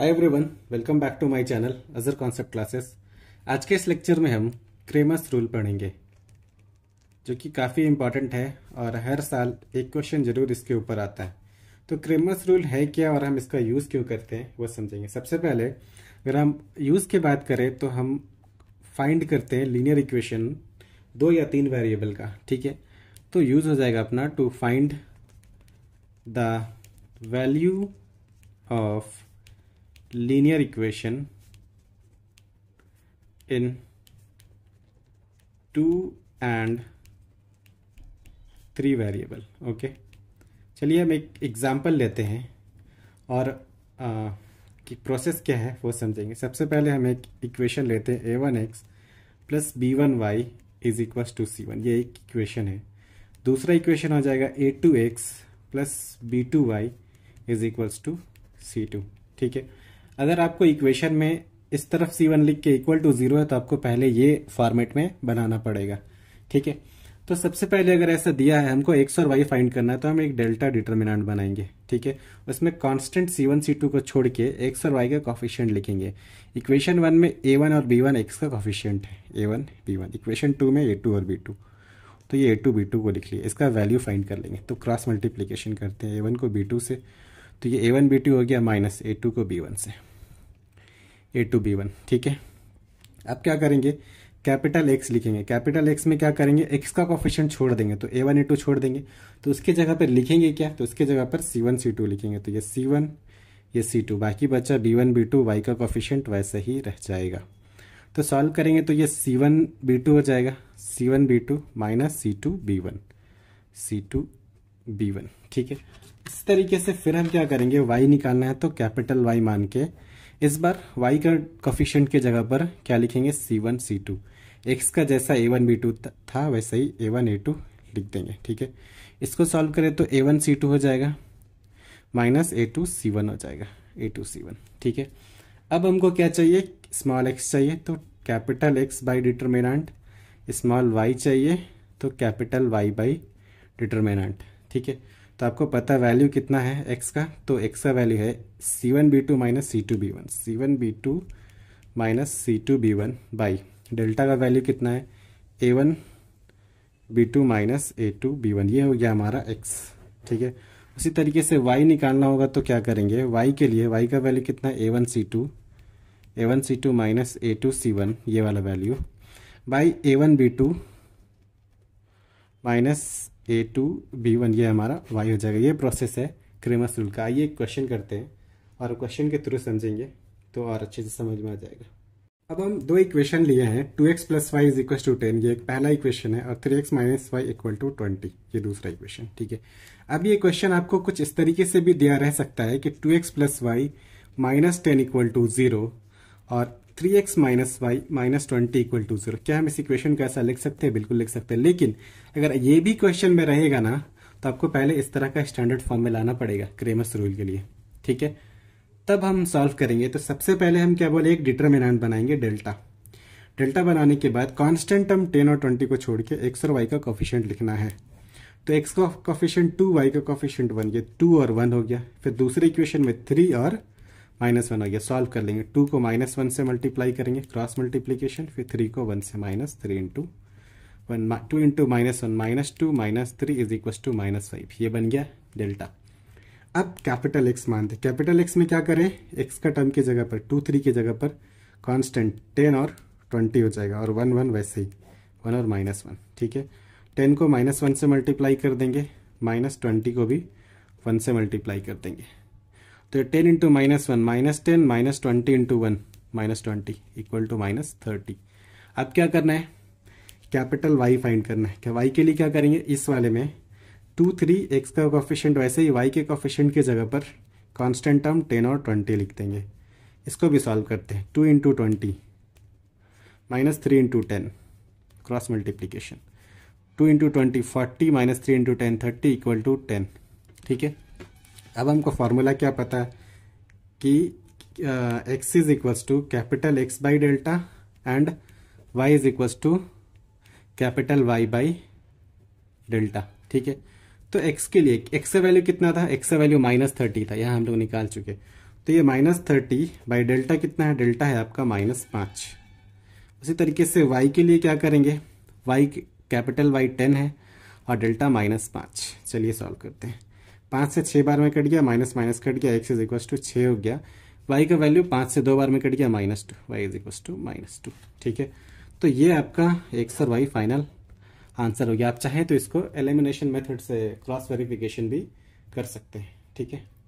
hi everyone welcome back to my channel Azhar concept classes आज के इस लेक्चर में हम क्रेमस रूल पढ़ेंगे जो कि काफ़ी इम्पॉर्टेंट है और हर साल एक क्वेश्चन जरूर इसके ऊपर आता है तो क्रेमस रूल है क्या और हम इसका यूज़ क्यों करते हैं वो समझेंगे सबसे पहले अगर हम यूज़ की बात करें तो हम फाइंड करते हैं लीनियर इक्वेशन दो या तीन वेरिएबल का ठीक है तो यूज़ हो जाएगा अपना to find the value of linear equation in two and three variable okay चलिए हम एक एग्जाम्पल लेते हैं और आ, कि प्रोसेस क्या है वो समझेंगे सबसे पहले हम एक इक्वेशन लेते हैं A one X plus B one Y is equals to C one ये एक इक्वेशन है दूसरा इक्वेशन हो जाएगा A two x plus B two Y is equals to C two ठीक है अगर आपको इक्वेशन में इस तरफ सी वन लिख के इक्वल टू जीरो है तो आपको पहले ये फॉर्मेट में बनाना पड़ेगा ठीक है तो सबसे पहले अगर ऐसा दिया है हमको एक्स और वाई फाइंड करना है तो हम एक डेल्टा डिटर्मिनेंट बनाएंगे ठीक है उसमें constant C one C two को छोड़ के एक्स और वाई का कॉफिशियंट लिखेंगे इक्वेशन वन में ए वन और बी वन एक्स का कॉफिशियंट है A one B one equation two में ए टू और बी टू तो ये ए टू बी टू को लिख लिया इसका वैल्यू फाइंड कर लेंगे तो क्रॉस मल्टीप्लीकेशन करते हैं ए वन को बी टू से तो ये ए वन बी टू हो गया माइनस ए टू को बी वन से ए टू बी वन ठीक है अब क्या करेंगे कैपिटल एक्स लिखेंगे कैपिटल एक्स में क्या करेंगे एक्स का कॉफिशन छोड़ देंगे तो ए वन ए टू छोड़ देंगे तो उसके जगह पर लिखेंगे क्या तो उसके जगह पर सी वन सी टू लिखेंगे तो ये सी वन ये सी टू बाकी बचा B one B two Y का कॉफिशेंट वैसे ही रह जाएगा तो सॉल्व करेंगे तो ये सी वन बी टू हो जाएगा C one B two minus C two B one C two B one ठीक है इस तरीके से फिर हम क्या करेंगे वाई निकालना है तो कैपिटल वाई मान के इस बार वाई का कफिशेंट की जगह पर क्या लिखेंगे C one C two X का जैसा ए वन बी टू था वैसे ही ए वन ए टू लिख देंगे ठीक है इसको सॉल्व करें तो ए वन सी टू हो जाएगा minus A two C one हो जाएगा ए टू सी वन ठीक है अब हमको क्या चाहिए स्मॉल एक्स चाहिए तो capital x by determinant small Y चाहिए तो कैपिटल वाई बाई डिटर्मिनाट ठीक है तो आपको पता वैल्यू कितना है एक्स का तो एक्स का वैल्यू है C one B two minus C two B one C one B two minus C two B one by delta का वैल्यू कितना है A one B two minus A two B one ये हो गया हमारा x ठीक है उसी तरीके से वाई निकालना होगा तो क्या करेंगे वाई के लिए वाई का वैल्यू कितना है A one C two A one C two minus A two C one ये वाला value by A one B two minus A two B one ये हमारा वाई हो जाएगा ये प्रोसेस है क्रेमस रूल का आइए क्वेश्चन करते हैं और क्वेश्चन के थ्रू समझेंगे तो और अच्छे से समझ में आ जाएगा अब हम दो इक्वेशन लिए हैं two x plus y is equal to ten ये एक पहला इक्वेशन है और three x minus y equal to twenty ये दूसरा इक्वेशन ठीक है अब ये क्वेश्चन आपको कुछ इस तरीके से भी दिया रह सकता है कि two x plus y minus ten equal to zero और three x minus y minus twenty equal to zero क्या हम इस इक्वेशन को ऐसा लिख सकते हैं बिल्कुल लिख सकते हैं लेकिन अगर ये भी क्वेश्चन में रहेगा ना तो आपको पहले इस तरह का स्टैंडर्ड फॉर्म में लाना पड़ेगा क्रेमस रूल के लिए ठीक है तब हम सॉल्व करेंगे तो सबसे पहले हम क्या बोले एक डिटर्मिनेंट बनाएंगे डेल्टा डेल्टा बनाने के बाद कॉन्स्टेंट टर्म टेन और ट्वेंटी को छोड़ के एक्स और वाई का कॉफिशियंट लिखना है तो एक्स का कॉफिशियंट टू वाई का कॉफिशियंट वन गया टू और वन हो गया फिर दूसरे इक्वेशन में थ्री और माइनस वन आ गया सॉल्व कर लेंगे टू को माइनस वन से मल्टीप्लाई करेंगे क्रॉस मल्टीप्लीकेशन फिर थ्री को वन से minus three into one two into minus one minus two minus three is equal to minus five ये बन गया डेल्टा अब कैपिटल एक्स मानते कैपिटल एक्स में क्या करें एक्स का टर्म की जगह पर टू थ्री की जगह पर कॉन्स्टेंट टेन और ट्वेंटी हो जाएगा और वन वन वैसे ही वन और माइनस वन ठीक है टेन को माइनस वन से मल्टीप्लाई कर देंगे माइनस ट्वेंटी को भी वन से मल्टीप्लाई कर देंगे तो ten into minus one minus ten minus twenty into one minus twenty equal to minus thirty अब क्या करना है कैपिटल वाई फाइंड करना है क्या वाई के लिए क्या करेंगे इस वाले में टू थ्री एक्स का कॉफिशेंट वैसे ही वाई के कॉफिशेंट की जगह पर कॉन्स्टेंट टर्म टेन और ट्वेंटी लिख देंगे इसको भी सॉल्व करते हैं two into twenty minus three into ten cross multiplication two into twenty forty minus three into ten thirty equal to ten ठीक है अब हमको फॉर्मूला क्या पता है कि x is equals to capital x by delta and y is equals to capital y by delta ठीक है तो एक्स के लिए एक्स का वैल्यू कितना था एक्स का वैल्यू माइनस थर्टी था यहाँ हम लोग निकाल चुके तो ये माइनस थर्टी बाई डेल्टा कितना है डेल्टा है आपका माइनस पाँच उसी तरीके से वाई के लिए क्या करेंगे वाई कैपिटल वाई टेन है और डेल्टा माइनस पाँच चलिए सॉल्व करते हैं पाँच से छः बार में कट गया माइनस माइनस कट गया एक्स इज इक्वस टू छः हो गया वाई का वैल्यू पाँच से दो बार में कट गया minus two Y is equals to minus two ठीक है तो ये आपका एक्स और वाई फाइनल आंसर हो गया आप चाहें तो इसको एलिमिनेशन मेथड से क्रॉस वेरिफिकेशन भी कर सकते हैं ठीक है